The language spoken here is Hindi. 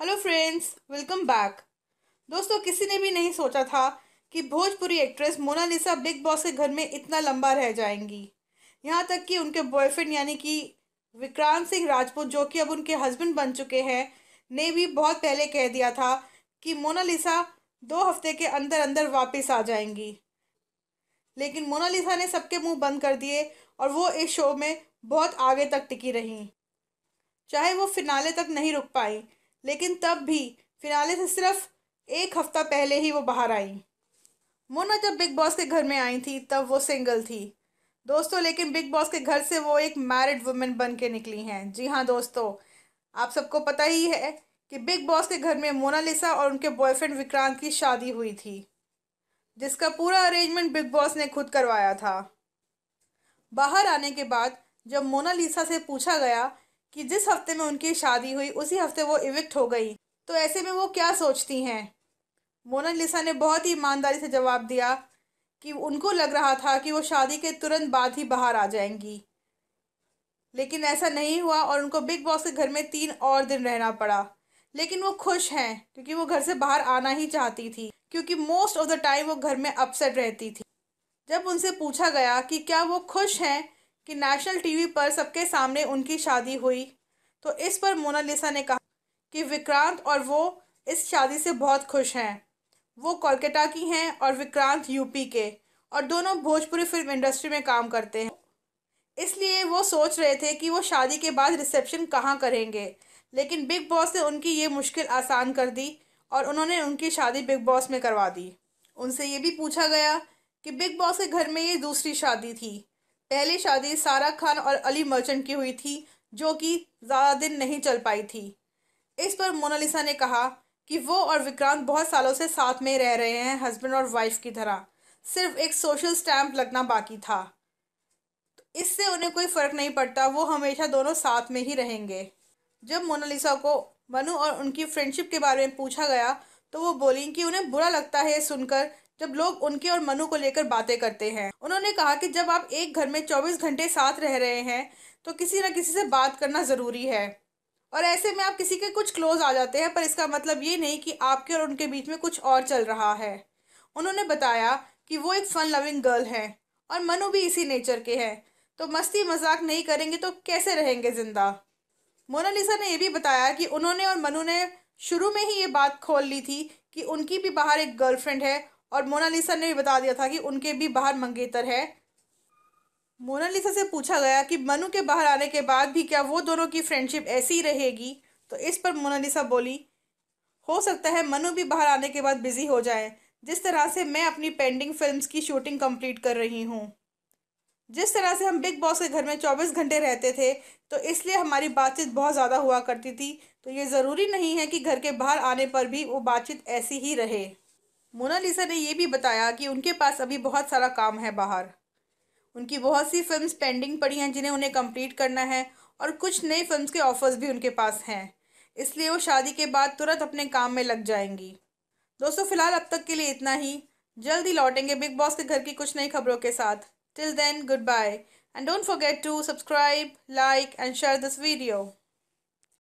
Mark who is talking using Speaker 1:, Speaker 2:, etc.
Speaker 1: हेलो फ्रेंड्स वेलकम बैक दोस्तों किसी ने भी नहीं सोचा था कि Bhojpuri actress Monalisa Bigg Boss के घर में इतना लंबा रह जाएंगी यहाँ तक कि उनके बॉयफ्रेंड यानी कि विक्रांत सिंह राजपूत जो कि अब उनके हस्बैंड बन चुके हैं ने भी बहुत पहले कह दिया था कि मोनालिसा दो हफ्ते के अंदर अंदर वापस आ जाएंगी लेकिन मोनालिसा ने सबके मुंह बंद कर दिए और वो इस शो में बहुत आगे तक टिकी रहीं चाहे वो फिनाले तक नहीं रुक पाई लेकिन तब भी फिनाले से सिर्फ एक हफ्ता पहले ही वो बाहर आई मोना जब बिग बॉस के घर में आई थी तब वो सिंगल थी दोस्तों लेकिन बिग बॉस के घर से वो एक मैरिड वुमेन बन के निकली हैं जी हाँ दोस्तों आप सबको पता ही है कि बिग बॉस के घर में मोनालिसा और उनके बॉयफ्रेंड विक्रांत की शादी हुई थी जिसका पूरा अरेंजमेंट बिग बॉस ने खुद करवाया था बाहर आने के बाद जब मोनालिसा से पूछा गया कि जिस हफ्ते में उनकी शादी हुई उसी हफ्ते वो इविक्ट हो गई तो ऐसे में वो क्या सोचती हैं लिसा ने बहुत ही ईमानदारी से जवाब दिया कि उनको लग रहा था कि वो शादी के तुरंत बाद ही बाहर आ जाएंगी लेकिन ऐसा नहीं हुआ और उनको बिग बॉस के घर में तीन और दिन रहना पड़ा लेकिन वो खुश हैं क्योंकि वो घर से बाहर आना ही चाहती थी क्योंकि मोस्ट ऑफ द टाइम वो घर में अपसेट रहती थी जब उनसे पूछा गया कि क्या वो खुश हैं कि नेशनल टीवी पर सबके सामने उनकी शादी हुई तो इस पर मोनालिसा ने कहा कि विक्रांत और वो इस शादी से बहुत खुश हैं वो कोलकाता की हैं और विक्रांत यूपी के और दोनों भोजपुरी फिल्म इंडस्ट्री में काम करते हैं इसलिए वो सोच रहे थे कि वो शादी के बाद रिसेप्शन कहाँ करेंगे लेकिन बिग बॉस ने उनकी ये मुश्किल आसान कर दी और उन्होंने उनकी शादी बिग बॉस में करवा दी उनसे ये भी पूछा गया कि बिग बॉस के घर में ये दूसरी शादी थी पहली शादी सारा खान और अली मर्चेंट की हुई थी जो कि ज़्यादा दिन नहीं चल पाई थी इस पर मोनालिसा ने कहा कि वो और विक्रांत बहुत सालों से साथ में रह रहे हैं हस्बैंड और वाइफ की तरह सिर्फ एक सोशल स्टैम्प लगना बाकी था तो इससे उन्हें कोई फ़र्क नहीं पड़ता वो हमेशा दोनों साथ में ही रहेंगे जब मोनालिसा को मनु और उनकी फ्रेंडशिप के बारे में पूछा गया तो वो बोली कि उन्हें बुरा लगता है सुनकर जब लोग उनके और मनु को लेकर बातें करते हैं उन्होंने कहा कि जब आप एक घर में चौबीस घंटे साथ रह रहे हैं तो किसी न किसी से बात करना ज़रूरी है और ऐसे में आप किसी के कुछ क्लोज आ जाते हैं पर इसका मतलब ये नहीं कि आपके और उनके बीच में कुछ और चल रहा है उन्होंने बताया कि वो एक फ़न लविंग गर्ल हैं और मनु भी इसी नेचर के हैं तो मस्ती मजाक नहीं करेंगे तो कैसे रहेंगे ज़िंदा मोनालिसा ने यह भी बताया कि उन्होंने और मनु ने शुरू में ही ये बात खोल ली थी कि उनकी भी बाहर एक गर्लफ्रेंड है और मोनालिसा ने भी बता दिया था कि उनके भी बाहर मंगेतर है मोनालिसा से पूछा गया कि मनु के बाहर आने के बाद भी क्या वो दोनों की फ्रेंडशिप ऐसी ही रहेगी तो इस पर मोनालिसा बोली हो सकता है मनु भी बाहर आने के बाद बिजी हो जाए जिस तरह से मैं अपनी पेंडिंग फिल्म की शूटिंग कंप्लीट कर रही हूँ जिस तरह से हम बिग बॉस के घर में चौबीस घंटे रहते थे तो इसलिए हमारी बातचीत बहुत ज़्यादा हुआ करती थी तो ये ज़रूरी नहीं है कि घर के बाहर आने पर भी वो बातचीत ऐसी ही रहे मोनालिसा ने यह भी बताया कि उनके पास अभी बहुत सारा काम है बाहर उनकी बहुत सी फिल्म पेंडिंग पड़ी हैं जिन्हें उन्हें कंप्लीट करना है और कुछ नए फिल्म के ऑफर्स भी उनके पास हैं इसलिए वो शादी के बाद तुरंत अपने काम में लग जाएंगी दोस्तों फिलहाल अब तक के लिए इतना ही जल्दी लौटेंगे बिग बॉस के घर की कुछ नई खबरों के साथ till then good bye and don't forget to subscribe like and share this video